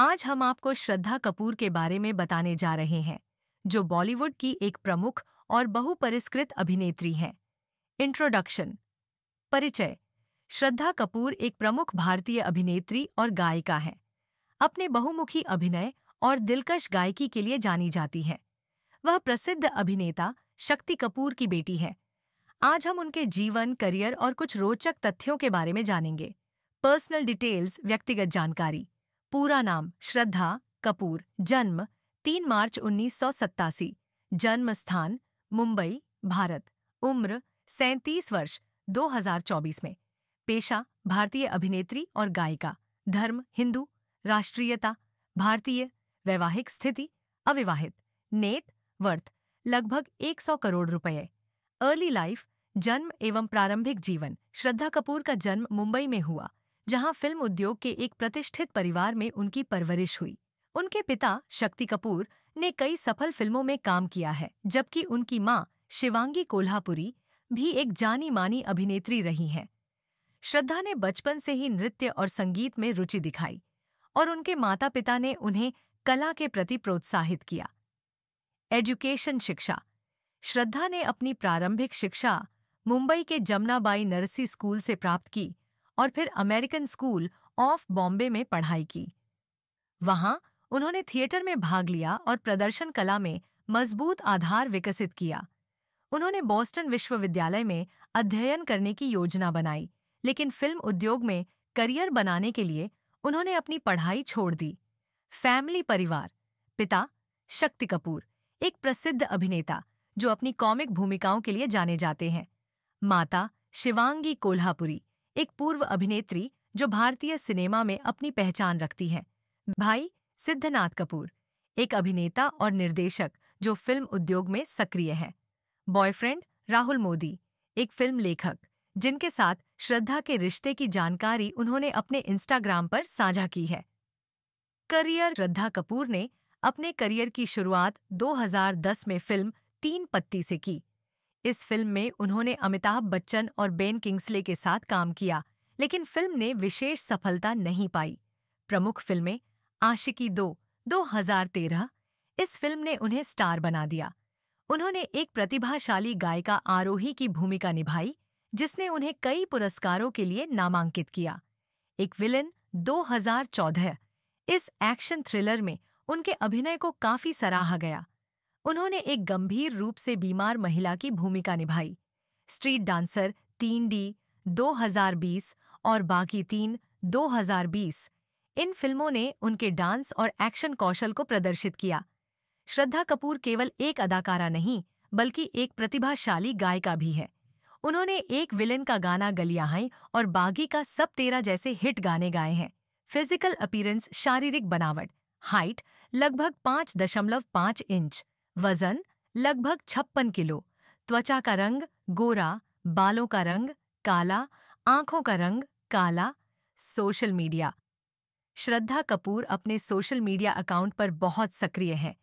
आज हम आपको श्रद्धा कपूर के बारे में बताने जा रहे हैं जो बॉलीवुड की एक प्रमुख और बहुपरिष्कृत अभिनेत्री हैं इंट्रोडक्शन परिचय श्रद्धा कपूर एक प्रमुख भारतीय अभिनेत्री और गायिका हैं अपने बहुमुखी अभिनय और दिलकश गायकी के लिए जानी जाती हैं वह प्रसिद्ध अभिनेता शक्ति कपूर की बेटी हैं आज हम उनके जीवन करियर और कुछ रोचक तथ्यों के बारे में जानेंगे पर्सनल डिटेल्स व्यक्तिगत जानकारी पूरा नाम श्रद्धा कपूर जन्म 3 मार्च उन्नीस जन्म स्थान मुंबई भारत उम्र सैंतीस वर्ष 2024 में पेशा भारतीय अभिनेत्री और गायिका धर्म हिंदू राष्ट्रीयता भारतीय वैवाहिक स्थिति अविवाहित नेत वर्थ लगभग 100 करोड़ रुपए अर्ली लाइफ जन्म एवं प्रारंभिक जीवन श्रद्धा कपूर का जन्म मुंबई में हुआ जहां फिल्म उद्योग के एक प्रतिष्ठित परिवार में उनकी परवरिश हुई उनके पिता शक्ति कपूर ने कई सफल फिल्मों में काम किया है जबकि उनकी माँ शिवांगी कोल्हापुरी भी एक जानी मानी अभिनेत्री रही हैं श्रद्धा ने बचपन से ही नृत्य और संगीत में रुचि दिखाई और उनके माता पिता ने उन्हें कला के प्रति प्रोत्साहित किया एजुकेशन शिक्षा श्रद्धा ने अपनी प्रारंभिक शिक्षा मुंबई के जमुनाबाई नरसी स्कूल से प्राप्त की और फिर अमेरिकन स्कूल ऑफ बॉम्बे में पढ़ाई की वहां उन्होंने थिएटर में भाग लिया और प्रदर्शन कला में मजबूत आधार विकसित किया उन्होंने बोस्टन विश्वविद्यालय में अध्ययन करने की योजना बनाई लेकिन फिल्म उद्योग में करियर बनाने के लिए उन्होंने अपनी पढ़ाई छोड़ दी फैमिली परिवार पिता शक्ति कपूर एक प्रसिद्ध अभिनेता जो अपनी कॉमिक भूमिकाओं के लिए जाने जाते हैं माता शिवांगी कोल्हापुरी एक पूर्व अभिनेत्री जो भारतीय सिनेमा में अपनी पहचान रखती हैं भाई सिद्धनाथ कपूर एक अभिनेता और निर्देशक जो फिल्म उद्योग में सक्रिय हैं बॉयफ्रेंड राहुल मोदी एक फिल्म लेखक जिनके साथ श्रद्धा के रिश्ते की जानकारी उन्होंने अपने इंस्टाग्राम पर साझा की है करियर श्रद्धा कपूर ने अपने करियर की शुरुआत 2010 में फिल्म तीन पत्ती से की इस फिल्म में उन्होंने अमिताभ बच्चन और बेन किंग्सले के साथ काम किया लेकिन फिल्म ने विशेष सफलता नहीं पाई प्रमुख फिल्में आशिकी दो तेरह इस फिल्म ने उन्हें स्टार बना दिया उन्होंने एक प्रतिभाशाली गायिका आरोही की भूमिका निभाई जिसने उन्हें कई पुरस्कारों के लिए नामांकित किया एक विलन 2014 इस एक्शन थ्रिलर में उनके अभिनय को काफी सराहा गया उन्होंने एक गंभीर रूप से बीमार महिला की भूमिका निभाई स्ट्रीट डांसर तीन डी बीस और बाकी तीन 2020 इन फिल्मों ने उनके डांस और एक्शन कौशल को प्रदर्शित किया श्रद्धा कपूर केवल एक अदाकारा नहीं बल्कि एक प्रतिभाशाली गायिका भी है उन्होंने एक विलेन का गाना गलियाहाई और बागी का सब तेरा जैसे हिट गाने गाए हैं फिजिकल अपीयरेंस शारीरिक बनावट हाइट लगभग पाँच दशमलव पाँच इंच वजन लगभग छप्पन किलो त्वचा का रंग गोरा बालों का रंग काला आंखों का रंग काला सोशल मीडिया श्रद्धा कपूर अपने सोशल मीडिया अकाउंट पर बहुत सक्रिय हैं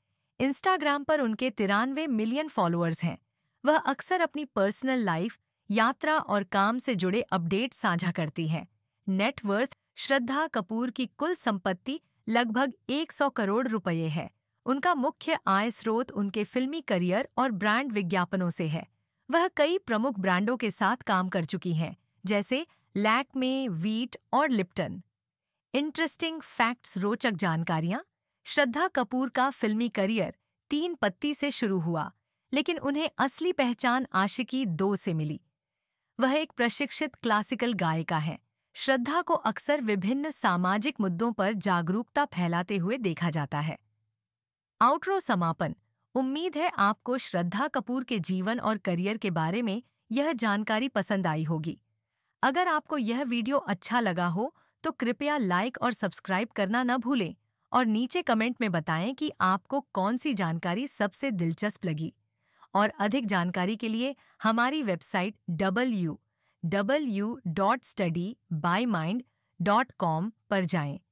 इंस्टाग्राम पर उनके तिरानवे मिलियन फॉलोअर्स हैं वह अक्सर अपनी पर्सनल लाइफ यात्रा और काम से जुड़े अपडेट साझा करती हैं नेटवर्थ श्रद्धा कपूर की कुल संपत्ति लगभग 100 करोड़ रुपये है उनका मुख्य आय स्रोत उनके फिल्मी करियर और ब्रांड विज्ञापनों से है वह कई प्रमुख ब्रांडों के साथ काम कर चुकी हैं जैसे लैकमे वीट और लिप्टन इंटरेस्टिंग फैक्ट्स रोचक जानकारियां श्रद्धा कपूर का फिल्मी करियर तीन पत्ती से शुरू हुआ लेकिन उन्हें असली पहचान आशिकी दो से मिली वह एक प्रशिक्षित क्लासिकल गायिका है श्रद्धा को अक्सर विभिन्न सामाजिक मुद्दों पर जागरूकता फैलाते हुए देखा जाता है आउट्रो समापन उम्मीद है आपको श्रद्धा कपूर के जीवन और करियर के बारे में यह जानकारी पसंद आई होगी अगर आपको यह वीडियो अच्छा लगा हो तो कृपया लाइक और सब्सक्राइब करना न भूलें और नीचे कमेंट में बताएं कि आपको कौन सी जानकारी सबसे दिलचस्प लगी और अधिक जानकारी के लिए हमारी website W W dot study by mind dot com पर जाएं।